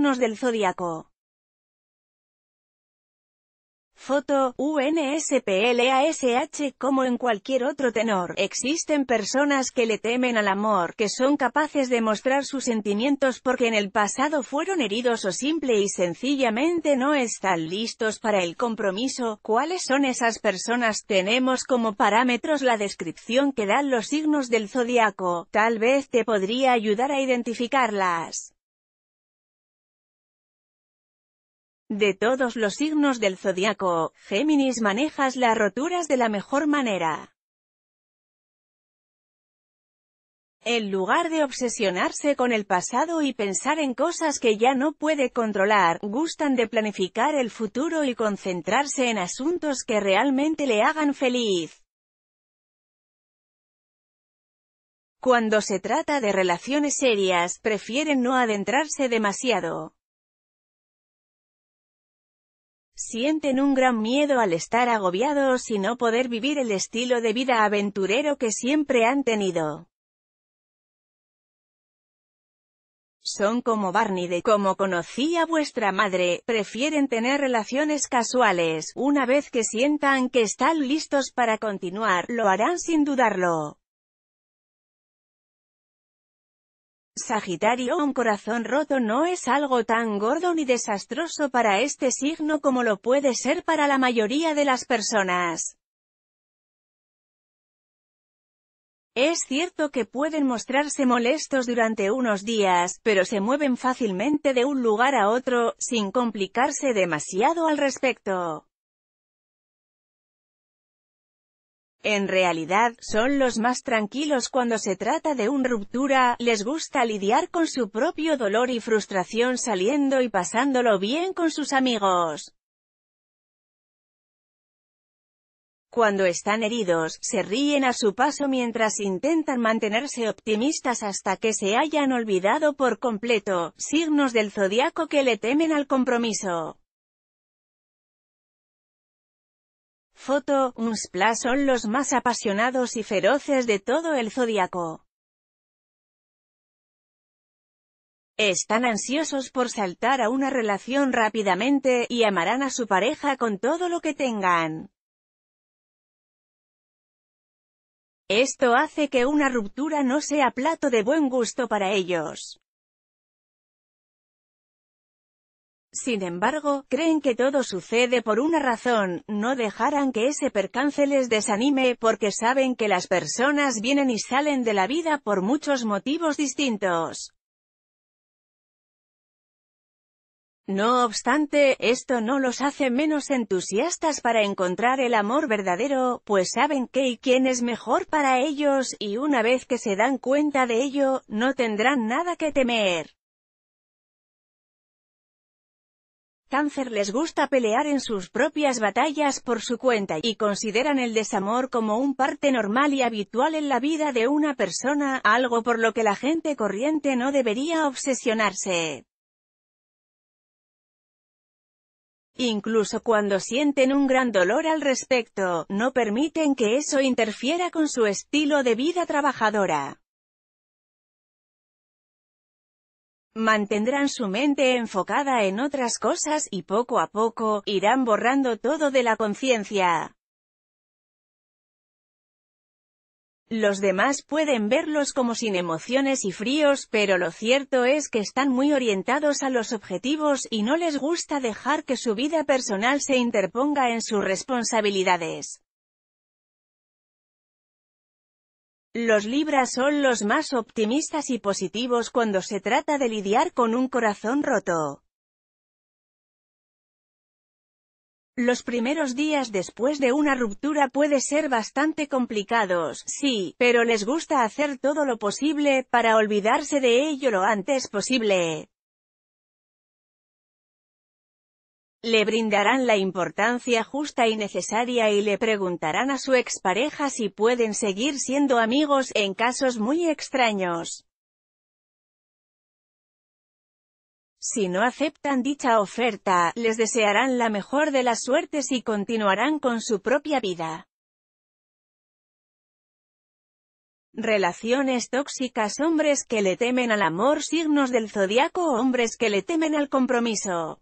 signos del zodiaco. Foto, UNSPLASH Como en cualquier otro tenor, existen personas que le temen al amor, que son capaces de mostrar sus sentimientos porque en el pasado fueron heridos o simple y sencillamente no están listos para el compromiso. ¿Cuáles son esas personas? Tenemos como parámetros la descripción que dan los signos del zodiaco, tal vez te podría ayudar a identificarlas. De todos los signos del zodiaco, Géminis manejas las roturas de la mejor manera. En lugar de obsesionarse con el pasado y pensar en cosas que ya no puede controlar, gustan de planificar el futuro y concentrarse en asuntos que realmente le hagan feliz. Cuando se trata de relaciones serias, prefieren no adentrarse demasiado. Sienten un gran miedo al estar agobiados y no poder vivir el estilo de vida aventurero que siempre han tenido. Son como Barney de como conocí a vuestra madre, prefieren tener relaciones casuales, una vez que sientan que están listos para continuar, lo harán sin dudarlo. Sagitario un corazón roto no es algo tan gordo ni desastroso para este signo como lo puede ser para la mayoría de las personas. Es cierto que pueden mostrarse molestos durante unos días, pero se mueven fácilmente de un lugar a otro, sin complicarse demasiado al respecto. En realidad, son los más tranquilos cuando se trata de una ruptura, les gusta lidiar con su propio dolor y frustración saliendo y pasándolo bien con sus amigos. Cuando están heridos, se ríen a su paso mientras intentan mantenerse optimistas hasta que se hayan olvidado por completo, signos del zodiaco que le temen al compromiso. foto, un son los más apasionados y feroces de todo el zodiaco. Están ansiosos por saltar a una relación rápidamente, y amarán a su pareja con todo lo que tengan. Esto hace que una ruptura no sea plato de buen gusto para ellos. Sin embargo, creen que todo sucede por una razón, no dejarán que ese percance les desanime, porque saben que las personas vienen y salen de la vida por muchos motivos distintos. No obstante, esto no los hace menos entusiastas para encontrar el amor verdadero, pues saben qué y quién es mejor para ellos, y una vez que se dan cuenta de ello, no tendrán nada que temer. Cáncer les gusta pelear en sus propias batallas por su cuenta, y consideran el desamor como un parte normal y habitual en la vida de una persona, algo por lo que la gente corriente no debería obsesionarse. Incluso cuando sienten un gran dolor al respecto, no permiten que eso interfiera con su estilo de vida trabajadora. mantendrán su mente enfocada en otras cosas y poco a poco, irán borrando todo de la conciencia. Los demás pueden verlos como sin emociones y fríos, pero lo cierto es que están muy orientados a los objetivos y no les gusta dejar que su vida personal se interponga en sus responsabilidades. Los Libras son los más optimistas y positivos cuando se trata de lidiar con un corazón roto. Los primeros días después de una ruptura puede ser bastante complicados, sí, pero les gusta hacer todo lo posible para olvidarse de ello lo antes posible. Le brindarán la importancia justa y necesaria y le preguntarán a su expareja si pueden seguir siendo amigos en casos muy extraños. Si no aceptan dicha oferta, les desearán la mejor de las suertes y continuarán con su propia vida. Relaciones tóxicas Hombres que le temen al amor Signos del zodiaco Hombres que le temen al compromiso